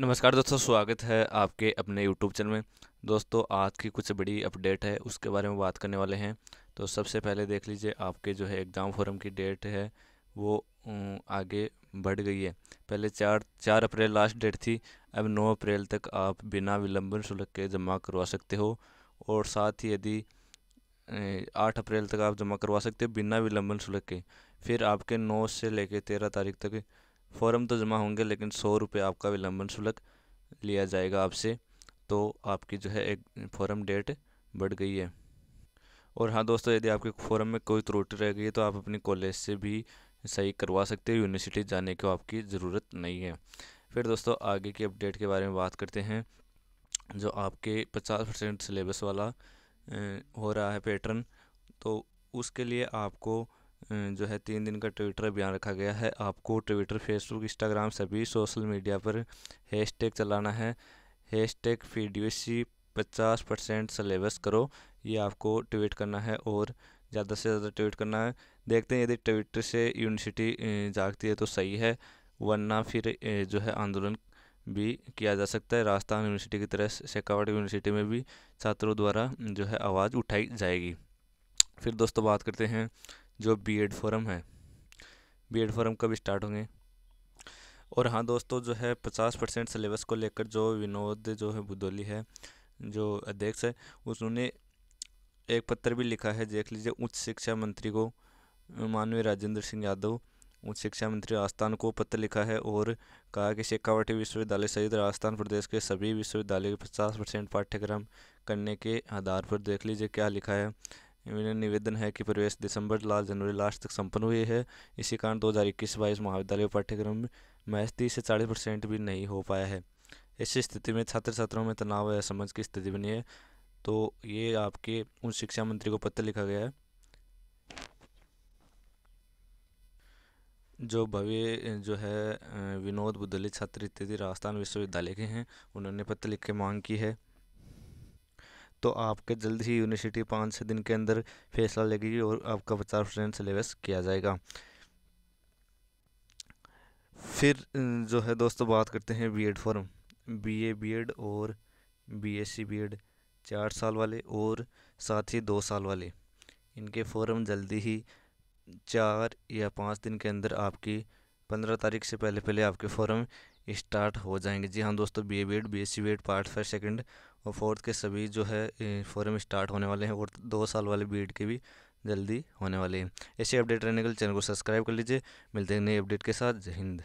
नमस्कार दोस्तों स्वागत है आपके अपने यूट्यूब चैनल में दोस्तों आज की कुछ बड़ी अपडेट है उसके बारे में बात करने वाले हैं तो सबसे पहले देख लीजिए आपके जो है एग्ज़ाम फॉरम की डेट है वो आगे बढ़ गई है पहले चार चार अप्रैल लास्ट डेट थी अब नौ अप्रैल तक आप बिना विलंबन शुल्क के जमा करवा सकते हो और साथ ही यदि आठ अप्रैल तक आप जमा करवा सकते हो बिना विलंबन शुल्क के फिर आपके नौ से लेकर तेरह तारीख तक फॉर्म तो जमा होंगे लेकिन सौ रुपये आपका विलंबन शुल्क लिया जाएगा आपसे तो आपकी जो है एक फॉर्म डेट बढ़ गई है और हाँ दोस्तों यदि आपके फॉर्म में कोई त्रुटि रह गई है तो आप अपने कॉलेज से भी सही करवा सकते हो यूनिवर्सिटी जाने की आपकी ज़रूरत नहीं है फिर दोस्तों आगे की अपडेट के बारे में बात करते हैं जो आपके पचास परसेंट सिलेबस वाला हो रहा है पैटर्न तो उसके लिए आपको जो है तीन दिन का ट्विटर अभियान रखा गया है आपको ट्विटर फेसबुक इंस्टाग्राम सभी सोशल मीडिया पर हैश टैग चलाना है हैश टैग फीडीसी पचास परसेंट सलेबस करो ये आपको ट्वीट करना है और ज़्यादा से ज़्यादा ट्वीट करना है देखते हैं यदि ट्विटर से यूनिवर्सिटी जागती है तो सही है वरना फिर जो है आंदोलन भी किया जा सकता है राजस्थान यूनिवर्सिटी की तरह शेखावट यूनिवर्सिटी में भी छात्रों द्वारा जो है आवाज़ उठाई जाएगी फिर दोस्तों बात करते हैं जो बी एड फोरम है बी एड फोरम कब स्टार्ट होंगे और हाँ दोस्तों जो है पचास परसेंट सिलेबस को लेकर जो विनोद जो है बुदोली है जो अध्यक्ष है उन्होंने एक पत्र भी लिखा है देख लीजिए उच्च शिक्षा मंत्री को मानवीय राजेंद्र सिंह यादव उच्च शिक्षा मंत्री राजस्थान को पत्र लिखा है और कहा कि शेखावटी विश्वविद्यालय सहित राजस्थान प्रदेश के सभी विश्वविद्यालय के पचास परसेंट पाठ्यक्रम करने के आधार पर देख लीजिए क्या लिखा है मेरा निवेदन है कि प्रवेश दिसंबर लास्ट जनवरी लास्ट तक संपन्न हुए है इसी कारण दो हज़ार इक्कीस बाईस महाविद्यालय पाठ्यक्रम में महज तीस से चालीस परसेंट भी नहीं हो पाया है ऐसी स्थिति में छात्र छात्राओं में तनाव या समझ की स्थिति बनी है तो ये आपके उन शिक्षा मंत्री को पत्र लिखा गया है जो भव्य जो है विनोद बुद्धलित छात्र इत्यादि राजस्थान विश्वविद्यालय के हैं उन्होंने पत्र लिख के मांग की है तो आपके जल्द ही यूनिवर्सिटी पाँच छः दिन के अंदर फैसला लेगी और आपका बच्चा परसेंट सिलेबस किया जाएगा फिर जो है दोस्तों बात करते हैं बीएड फॉर्म बीए बीएड और बीएससी बीएड चार साल वाले और साथ ही दो साल वाले इनके फॉर्म जल्दी ही चार या पाँच दिन के अंदर आपकी पंद्रह तारीख से पहले पहले आपके फॉर्म स्टार्ट हो जाएंगे जी हाँ दोस्तों B A B Ed B S C B Ed part first second और फोर्थ के सभी जो है फॉर्म स्टार्ट होने वाले हैं और दो साल वाले बी एड के भी जल्दी होने वाले हैं ऐसे अपडेट रहने के लिए चैनल को सब्सक्राइब कर लीजिए मिलते हैं नए अपडेट के साथ जय हिंद